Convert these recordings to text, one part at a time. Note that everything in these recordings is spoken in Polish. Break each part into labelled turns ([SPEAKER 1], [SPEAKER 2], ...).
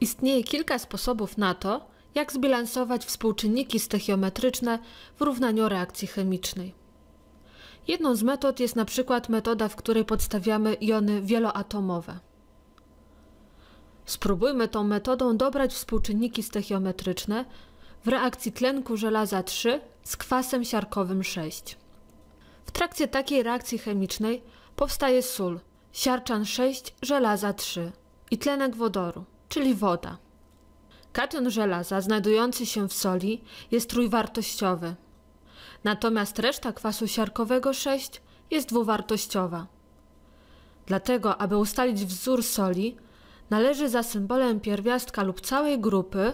[SPEAKER 1] Istnieje kilka sposobów na to, jak zbilansować współczynniki stechiometryczne w równaniu reakcji chemicznej. Jedną z metod jest na przykład metoda, w której podstawiamy jony wieloatomowe. Spróbujmy tą metodą dobrać współczynniki stechiometryczne w reakcji tlenku żelaza 3 z kwasem siarkowym 6. W trakcie takiej reakcji chemicznej powstaje sól, siarczan 6, żelaza 3 i tlenek wodoru czyli woda. Kation żelaza znajdujący się w soli jest trójwartościowy, natomiast reszta kwasu siarkowego 6 jest dwuwartościowa. Dlatego, aby ustalić wzór soli, należy za symbolem pierwiastka lub całej grupy,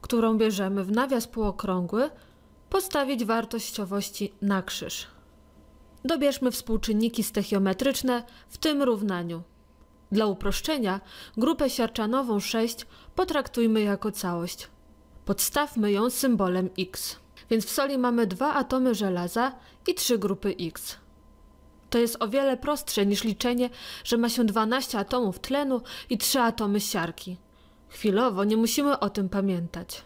[SPEAKER 1] którą bierzemy w nawias półokrągły, postawić wartościowości na krzyż. Dobierzmy współczynniki stechiometryczne w tym równaniu. Dla uproszczenia, grupę siarczanową 6 potraktujmy jako całość. Podstawmy ją symbolem X. Więc w soli mamy dwa atomy żelaza i trzy grupy X. To jest o wiele prostsze niż liczenie, że ma się 12 atomów tlenu i 3 atomy siarki. Chwilowo nie musimy o tym pamiętać.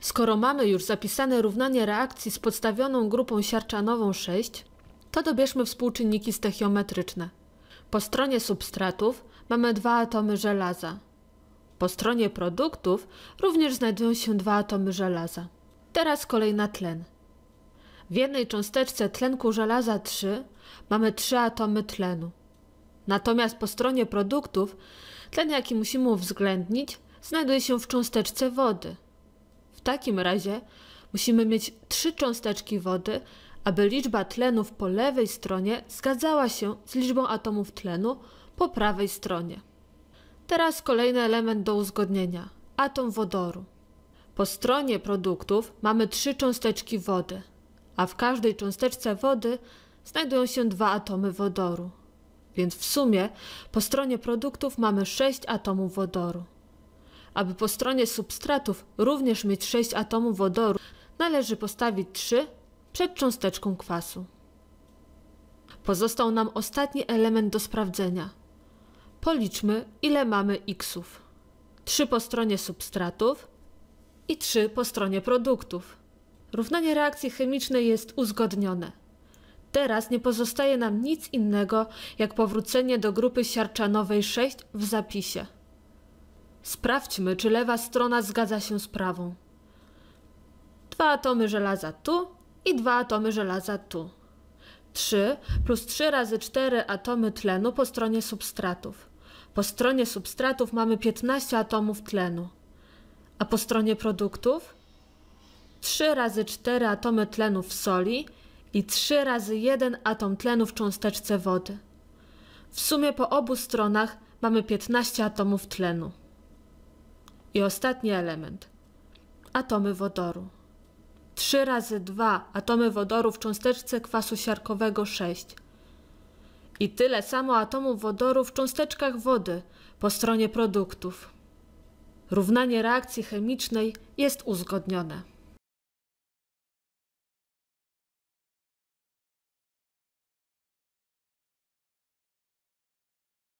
[SPEAKER 1] Skoro mamy już zapisane równanie reakcji z podstawioną grupą siarczanową 6, to dobierzmy współczynniki stechiometryczne. Po stronie substratów mamy dwa atomy żelaza. Po stronie produktów również znajdują się dwa atomy żelaza. Teraz kolej na tlen. W jednej cząsteczce tlenku żelaza 3 mamy trzy atomy tlenu. Natomiast po stronie produktów tlen, jaki musimy uwzględnić, znajduje się w cząsteczce wody. W takim razie musimy mieć trzy cząsteczki wody, aby liczba tlenów po lewej stronie zgadzała się z liczbą atomów tlenu po prawej stronie. Teraz kolejny element do uzgodnienia atom wodoru. Po stronie produktów mamy trzy cząsteczki wody, a w każdej cząsteczce wody znajdują się dwa atomy wodoru. Więc w sumie po stronie produktów mamy sześć atomów wodoru. Aby po stronie substratów również mieć sześć atomów wodoru, należy postawić trzy przed cząsteczką kwasu. Pozostał nam ostatni element do sprawdzenia. Policzmy, ile mamy xów. 3 po stronie substratów i 3 po stronie produktów. Równanie reakcji chemicznej jest uzgodnione. Teraz nie pozostaje nam nic innego, jak powrócenie do grupy siarczanowej 6 w zapisie. Sprawdźmy, czy lewa strona zgadza się z prawą. Dwa atomy żelaza tu i dwa atomy żelaza tu. 3 plus 3 razy 4 atomy tlenu po stronie substratów. Po stronie substratów mamy 15 atomów tlenu. A po stronie produktów 3 razy 4 atomy tlenu w soli i 3 razy 1 atom tlenu w cząsteczce wody. W sumie po obu stronach mamy 15 atomów tlenu. I ostatni element atomy wodoru. 3 razy 2 atomy wodoru w cząsteczce kwasu siarkowego 6 i tyle samo atomów wodoru w cząsteczkach wody po stronie produktów. Równanie reakcji chemicznej jest uzgodnione.